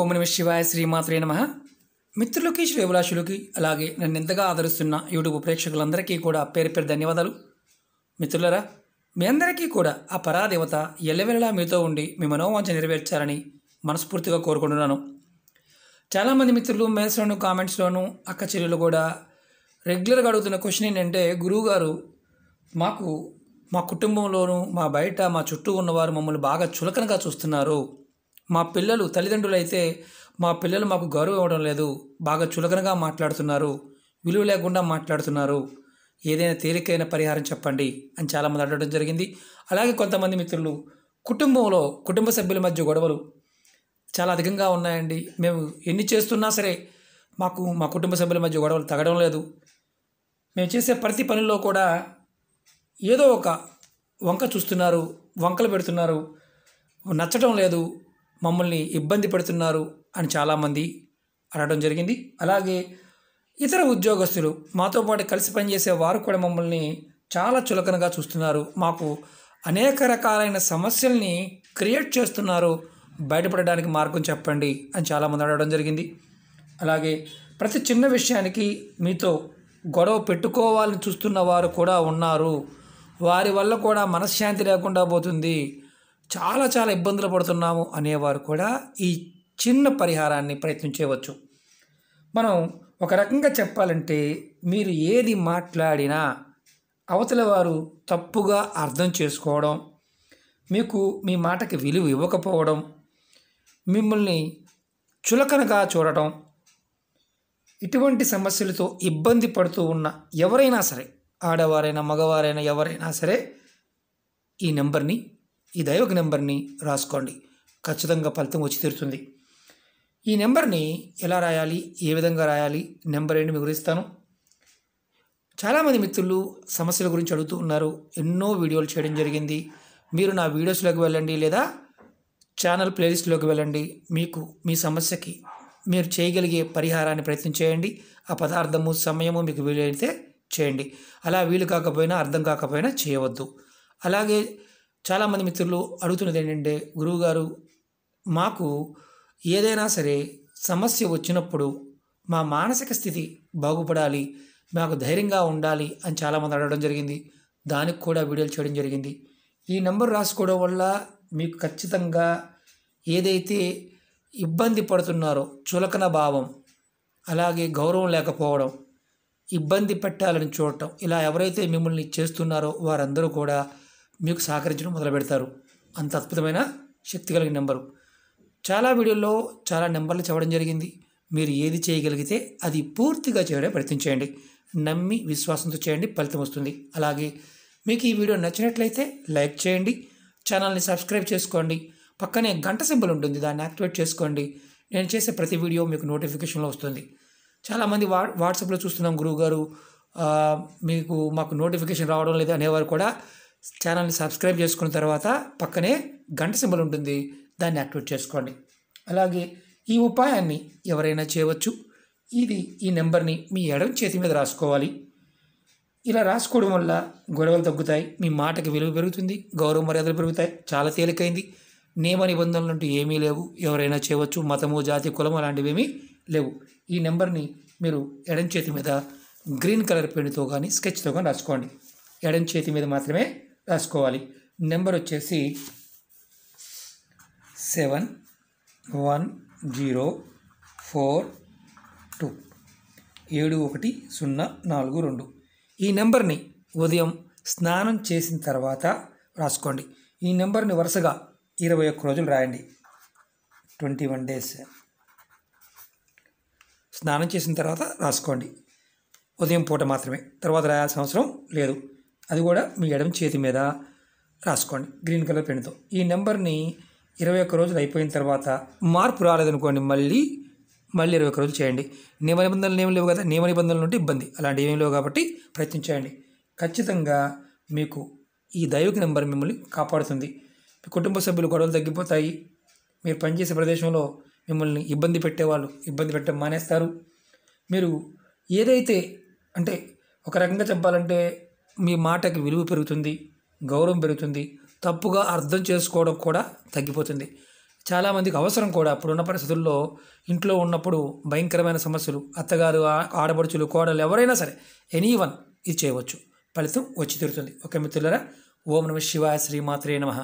ఓం నమ శివాయ శ్రీమాత్రే నమ మిత్రులకి శ్రేవులాశులకి అలాగే నన్ను ఎంతగా ఆదరిస్తున్న యూట్యూబ్ ప్రేక్షకులందరికీ కూడా పేరు పేరు ధన్యవాదాలు మిత్రులరా మీ అందరికీ కూడా ఆ పరాదేవత ఎల్లవెల్లా మీతో ఉండి మీ మనోవాంఛ నెరవేర్చాలని మనస్ఫూర్తిగా కోరుకుంటున్నాను చాలామంది మిత్రులు మేసలోను కామెంట్స్లోను అక్క చెల్లెలు కూడా రెగ్యులర్గా అడుగుతున్న క్వశ్చన్ ఏంటంటే గురువుగారు మాకు మా కుటుంబంలోనూ మా బయట మా చుట్టూ ఉన్నవారు మమ్మల్ని బాగా చులకనగా చూస్తున్నారు మా పిల్లలు తల్లిదండ్రులు అయితే మా పిల్లలు మాకు గౌరవం ఇవ్వడం లేదు బాగా చులకనగా మాట్లాడుతున్నారు విలువ లేకుండా మాట్లాడుతున్నారు ఏదైనా తేలికైన పరిహారం చెప్పండి అని చాలామంది అడగడం జరిగింది అలాగే కొంతమంది మిత్రులు కుటుంబంలో కుటుంబ సభ్యుల మధ్య గొడవలు చాలా అధికంగా ఉన్నాయండి మేము ఎన్ని చేస్తున్నా సరే మాకు మా కుటుంబ సభ్యుల మధ్య గొడవలు తగ్గడం లేదు మేము చేసే ప్రతి పనిలో కూడా ఏదో ఒక వంక చూస్తున్నారు వంకలు పెడుతున్నారు నచ్చడం లేదు మమ్మల్ని ఇబ్బంది పెడుతున్నారు అని చాలామంది అనడం జరిగింది అలాగే ఇతర ఉద్యోగస్తులు మాతో పాటు కలిసి పనిచేసే వారు కూడా మమ్మల్ని చాలా చులకనగా చూస్తున్నారు మాకు అనేక రకాలైన సమస్యల్ని క్రియేట్ చేస్తున్నారు బయటపడడానికి మార్గం చెప్పండి అని చాలామంది అడగడం జరిగింది అలాగే ప్రతి చిన్న విషయానికి మీతో గొడవ పెట్టుకోవాలని చూస్తున్న వారు కూడా ఉన్నారు వారి వల్ల కూడా మనశ్శాంతి లేకుండా పోతుంది చాలా చాలా ఇబ్బందులు పడుతున్నాము అనేవారు కూడా ఈ చిన్న పరిహారాన్ని ప్రయత్నం చేయవచ్చు మనం ఒక రకంగా చెప్పాలంటే మీరు ఏది మాట్లాడినా అవతల వారు తప్పుగా అర్థం చేసుకోవడం మీకు మీ మాటకి విలువ ఇవ్వకపోవడం మిమ్మల్ని చులకనగా చూడటం ఇటువంటి సమస్యలతో ఇబ్బంది పడుతూ ఉన్న ఎవరైనా సరే ఆడవారైనా మగవారైనా ఎవరైనా సరే ఈ నెంబర్ని ఈ దైవక నెంబర్ని రాసుకోండి ఖచ్చితంగా ఫలితం వచ్చి తీరుతుంది ఈ నెంబర్ని ఎలా రాయాలి ఏ విధంగా రాయాలి నెంబర్ ఏంటి మీకు గురిస్తాను చాలామంది మిత్రులు సమస్యల గురించి అడుగుతూ ఉన్నారు ఎన్నో వీడియోలు చేయడం జరిగింది మీరు నా వీడియోస్లోకి వెళ్ళండి లేదా ఛానల్ ప్లేలిస్ట్లోకి వెళ్ళండి మీకు మీ సమస్యకి మీరు చేయగలిగే పరిహారాన్ని ప్రయత్నం చేయండి ఆ పదార్థము సమయము మీకు వీలైతే చేయండి అలా వీలు కాకపోయినా అర్థం కాకపోయినా చేయవద్దు అలాగే చాలామంది మిత్రులు అడుగుతున్నది ఏంటంటే గురువుగారు మాకు ఏదైనా సరే సమస్య వచ్చినప్పుడు మా మానసిక స్థితి బాగుపడాలి మాకు ధైర్యంగా ఉండాలి అని చాలామంది అడగడం జరిగింది దానికి కూడా వీడియోలు చేయడం జరిగింది ఈ నెంబర్ రాసుకోవడం వల్ల మీకు ఖచ్చితంగా ఏదైతే ఇబ్బంది పడుతున్నారో చులకన భావం అలాగే గౌరవం లేకపోవడం ఇబ్బంది పెట్టాలని చూడటం ఇలా ఎవరైతే మిమ్మల్ని చేస్తున్నారో వారందరూ కూడా మీకు సహకరించడం మొదలు పెడతారు అంత అద్భుతమైన శక్తి కలిగిన నెంబరు చాలా వీడియోల్లో చాలా నెంబర్లు చెప్పడం జరిగింది మీరు ఏది చేయగలిగితే అది పూర్తిగా చేయడానికి ప్రయత్నం చేయండి నమ్మి విశ్వాసంతో చేయండి ఫలితం వస్తుంది అలాగే మీకు ఈ వీడియో నచ్చినట్లయితే లైక్ చేయండి ఛానల్ని సబ్స్క్రైబ్ చేసుకోండి పక్కనే గంట సింబల్ ఉంటుంది దాన్ని యాక్టివేట్ చేసుకోండి నేను చేసే ప్రతి వీడియో మీకు నోటిఫికేషన్లో వస్తుంది చాలామంది వా వాట్సాప్లో చూస్తున్నాం గురువు గారు మీకు మాకు నోటిఫికేషన్ రావడం లేదు అనేవారు కూడా ఛానల్ని సబ్స్క్రైబ్ చేసుకున్న తర్వాత పక్కనే గంట సింబల్ ఉంటుంది దాన్ని యాక్టివేట్ చేసుకోండి అలాగే ఈ ఉపాయాన్ని ఎవరైనా చేయవచ్చు ఇది ఈ నెంబర్ని మీ ఎడం చేతి మీద రాసుకోవాలి ఇలా రాసుకోవడం వల్ల గొడవలు తగ్గుతాయి మీ మాటకి విలువ పెరుగుతుంది గౌరవ మర్యాదలు పెరుగుతాయి చాలా తేలికైంది నియమ నిబంధనలు అంటూ ఏమీ లేవు ఎవరైనా చేయవచ్చు మతము జాతి కులము అలాంటివి ఏమీ లేవు ఈ నెంబర్ని మీరు ఎడం చేతి మీద గ్రీన్ కలర్ పెయింట్తో కానీ స్కెచ్తో కానీ రాసుకోండి ఎడం చేతి మీద మాత్రమే రాసుకోవాలి నెంబర్ వచ్చేసి seven one zero four two ఏడు ఒకటి సున్నా నాలుగు రెండు ఈ నెంబర్ని ఉదయం స్నానం చేసిన తర్వాత రాసుకోండి ఈ నెంబర్ని వరుసగా ఇరవై ఒక్క రోజులు రాయండి ట్వంటీ వన్ డేస్ స్నానం చేసిన తర్వాత రాసుకోండి ఉదయం పూట మాత్రమే తర్వాత రాయాల్సిన అవసరం లేదు అది కూడా మీ ఎడం చేతి మీద రాసుకోండి గ్రీన్ కలర్ పెన్తో ఈ నెంబర్ని ఇరవై ఒక్క రోజులు అయిపోయిన తర్వాత మార్పు రాలేదనుకోండి మళ్ళీ మళ్ళీ ఇరవై ఒక్క రోజులు చేయండి నియమ నిబంధనలు ఏమి లేవు కదా నియమ నిబంధనలు ఉంటే ఇబ్బంది అలాంటివి ఏమి లేవు కాబట్టి ప్రయత్నించండి ఖచ్చితంగా మీకు ఈ దైవిక నెంబర్ మిమ్మల్ని కాపాడుతుంది మీ కుటుంబ సభ్యులు గొడవలు తగ్గిపోతాయి మీరు పనిచేసే ప్రదేశంలో మిమ్మల్ని ఇబ్బంది పెట్టేవాళ్ళు ఇబ్బంది పెట్టడం మానేస్తారు మీరు ఏదైతే అంటే ఒక రకంగా చెప్పాలంటే మీ మాటకి విలువ పెరుగుతుంది గౌరవం పెరుగుతుంది తప్పుగా అర్థం చేసుకోవడం కూడా తగ్గిపోతుంది చాలామందికి అవసరం కూడా ఇప్పుడున్న పరిస్థితుల్లో ఇంట్లో ఉన్నప్పుడు భయంకరమైన సమస్యలు అత్తగారు ఆడపడుచులు కోడలు ఎవరైనా సరే ఎనీ వన్ ఇది చేయవచ్చు ఫలితం వచ్చి తీరుతుంది ఓకే మిత్రులరా ఓం నమ శివాయ శ్రీమాత్రే నమ